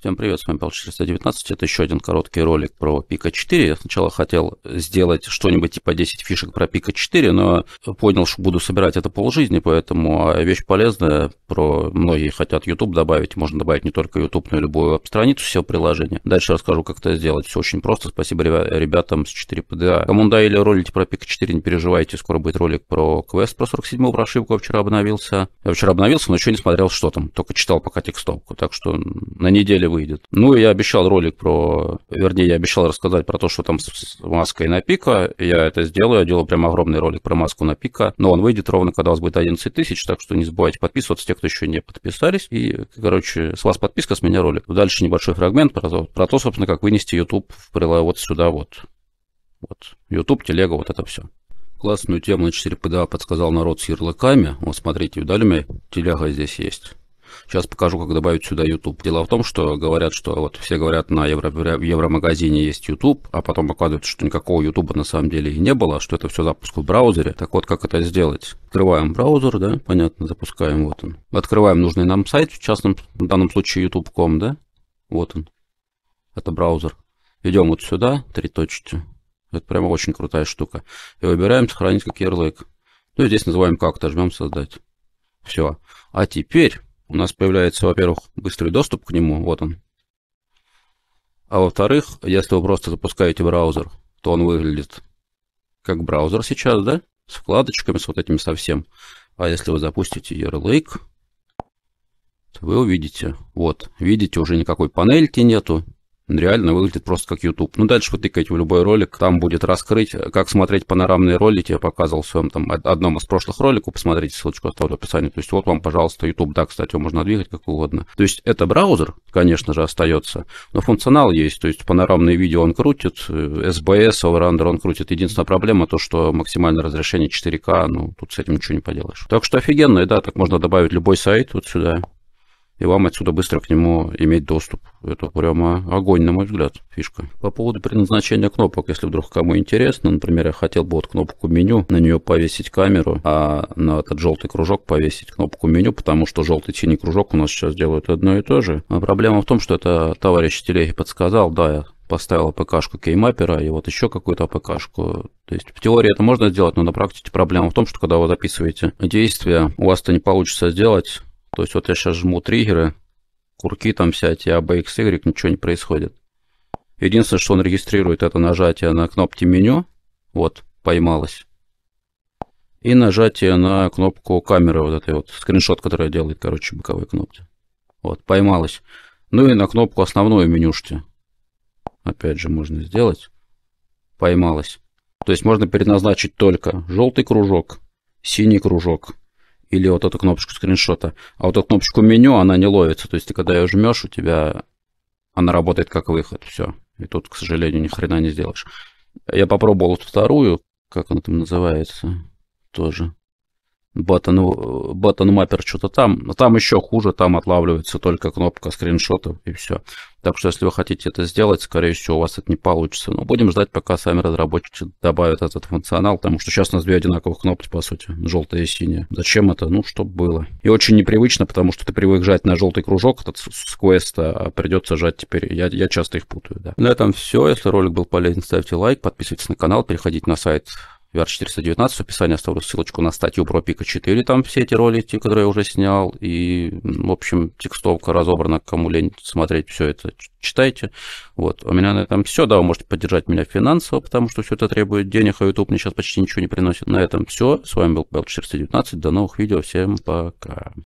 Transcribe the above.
Всем привет, с вами Павел 419. Это еще один короткий ролик про Пика 4. Я сначала хотел сделать что-нибудь типа 10 фишек про Пика 4, но понял, что буду собирать это полжизни, поэтому а, вещь полезная. Про многие хотят YouTube добавить. Можно добавить не только YouTube, но и любую страницу всего приложения. Дальше расскажу, как это сделать. Все очень просто. Спасибо ребятам с 4PDA. А. Кому или ролики про Пика 4, не переживайте. Скоро будет ролик про квест про 47 про ошибку. Я вчера обновился. Я вчера обновился, но еще не смотрел, что там. Только читал пока текстовку. Так что на неделе выйдет. Ну, я обещал ролик про... Вернее, я обещал рассказать про то, что там с маской на пика. Я это сделаю. Я делал прям огромный ролик про маску на пика. Но он выйдет ровно, когда у вас будет 11 тысяч. Так что не забывайте подписываться, те, кто еще не подписались. И, короче, с вас подписка, с меня ролик. Дальше небольшой фрагмент про то, про то собственно, как вынести YouTube в прила вот сюда вот. Вот. YouTube, телега, вот это все. Классную тему на 4 PDA подсказал народ с ярлыками. Вот смотрите, в Дальме телега здесь есть. Сейчас покажу, как добавить сюда YouTube. Дело в том, что говорят, что вот все говорят, на евро, в Евромагазине есть YouTube, а потом оказывается, что никакого YouTube на самом деле и не было, что это все запуск в браузере. Так вот, как это сделать? Открываем браузер, да, понятно, запускаем, вот он. Открываем нужный нам сайт, в частном, в данном случае YouTube.com, да, вот он. Это браузер. Идем вот сюда, три точки. Это прямо очень крутая штука. И выбираем сохранить как ярлык. Ну и здесь называем как-то, жмем создать. Все. А теперь у нас появляется, во-первых, быстрый доступ к нему, вот он. А во-вторых, если вы просто запускаете браузер, то он выглядит как браузер сейчас, да? С вкладочками, с вот этими совсем. А если вы запустите ярлык, то вы увидите, вот, видите, уже никакой панельки нету, реально выглядит просто как YouTube. Ну, дальше вы тыкаете в любой ролик, там будет раскрыть, как смотреть панорамные ролики. Я показывал в своем там одном из прошлых роликов, посмотрите, ссылочку оставлю в описании. То есть вот вам, пожалуйста, YouTube, да, кстати, его можно двигать как угодно. То есть это браузер, конечно же, остается, но функционал есть, то есть панорамные видео он крутит, э, SBS, Overrunner он крутит. Единственная проблема то, что максимальное разрешение 4К, ну, тут с этим ничего не поделаешь. Так что офигенно, да, так можно добавить любой сайт вот сюда и вам отсюда быстро к нему иметь доступ. Это прямо огонь, на мой взгляд, фишка. По поводу предназначения кнопок, если вдруг кому интересно, например, я хотел бы вот кнопку меню, на нее повесить камеру, а на этот желтый кружок повесить кнопку меню, потому что желтый синий кружок у нас сейчас делают одно и то же. А проблема в том, что это товарищ Телеги подсказал, да, я поставил АПК-шку кеймапера и вот еще какую-то АПК-шку. То есть в теории это можно сделать, но на практике проблема в том, что когда вы записываете действия, у вас это не получится сделать, то есть вот я сейчас жму триггеры, курки там всякие, а B, X, ничего не происходит. Единственное, что он регистрирует, это нажатие на кнопки меню. Вот, поймалось. И нажатие на кнопку камеры, вот этой вот, скриншот, который делает, короче, боковой кнопки. Вот, поймалось. Ну и на кнопку основное менюшки. Опять же, можно сделать. Поймалось. То есть можно переназначить только желтый кружок, синий кружок, или вот эту кнопочку скриншота. А вот эту кнопочку меню, она не ловится. То есть ты когда ее жмешь, у тебя она работает как выход. Все. И тут, к сожалению, ни хрена не сделаешь. Я попробовал вот вторую, как она там называется, тоже. Button, э, button Mapper что-то там. Но там еще хуже, там отлавливается только кнопка скриншотов и все. Так что, если вы хотите это сделать, скорее всего, у вас это не получится. Но будем ждать, пока сами разработчики добавят этот функционал, потому что сейчас у нас две одинаковых кнопки, по сути, желтая и синяя. Зачем это? Ну, чтобы было. И очень непривычно, потому что ты привык жать на желтый кружок этот с квеста, а придется жать теперь. Я, я часто их путаю, да. На этом все. Если ролик был полезен, ставьте лайк, подписывайтесь на канал, переходите на сайт VR419 в описании оставлю ссылочку на статью про Пика 4, там все эти ролики, которые я уже снял, и, в общем, текстовка разобрана, кому лень смотреть все это, читайте. Вот, у меня на этом все, да, вы можете поддержать меня финансово, потому что все это требует денег, а YouTube мне сейчас почти ничего не приносит. На этом все, с вами был Bell419, до новых видео, всем пока.